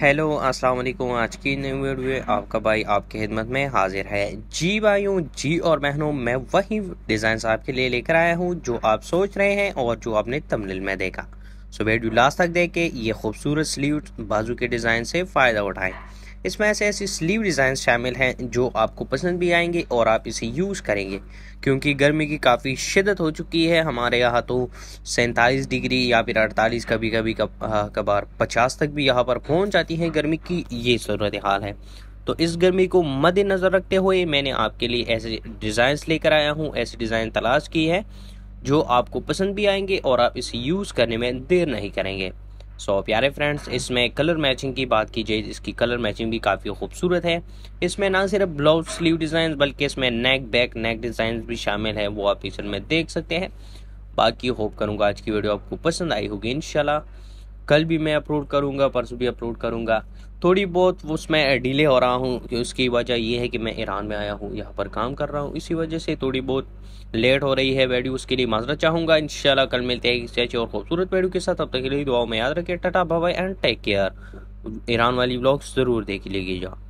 hello अस्सलाम वालेकुम आज की नई वीडियो आपका भाई आपकी खिदमत में हाजिर है जी भाइयों जी और बहनों मैं वही डिज़ाइन आपके लिए लेकर आया हूँ जो आप सोच रहे हैं और जो आपने तमिल में देखा सो वीडियो लास्ट तक देख के ये खूबसूरत स्लीव बाजू के डिज़ाइन से फ़ायदा उठाएं इसमें ऐसे ऐसे स्लीव डिज़ाइन शामिल हैं जो आपको पसंद भी आएंगे और आप इसे यूज़ करेंगे क्योंकि गर्मी की काफ़ी शिदत हो चुकी है हमारे यहाँ तो सैंतालीस डिग्री या फिर अड़तालीस कभी कभी कभार पचास तक भी यहाँ पर पहुँच जाती है गर्मी की ये सूरत हाल है तो इस गर्मी को मद्देनज़र रखते हुए मैंने आपके लिए ऐसे डिज़ाइंस लेकर आया हूँ ऐसे डिज़ाइन तलाश की है जो आपको पसंद भी आएंगे और आप इसे यूज़ करने में देर नहीं करेंगे सो so, प्यारे फ्रेंड्स इसमें कलर मैचिंग की बात की जाए इसकी कलर मैचिंग भी काफ़ी खूबसूरत है इसमें ना सिर्फ ब्लाउज स्लीव डिज़ाइन बल्कि इसमें नेक बैक नेक डिज़ाइन भी शामिल है वो आप इसमें देख सकते हैं बाकी होप करूँगा आज की वीडियो आपको पसंद आई होगी इनशाला कल भी मैं अपलोड करूँगा परसों भी अपलोड करूँगा थोड़ी बहुत उसमें डिले हो रहा हूँ उसकी वजह यह है कि मैं ईरान में आया हूँ यहाँ पर काम कर रहा हूँ इसी वजह से थोड़ी बहुत लेट हो रही है वीडियो उसके लिए माजरा चाहूँगा इन कल मिलते हैं किसी अच्छी और खूबसूरत वीडियो के साथ अब तक के लिए दुआओं में याद रखिए टाटा बाबा एंड टेक केयर ईरान वाली ब्लॉग्स ज़रूर देख लीजिएगा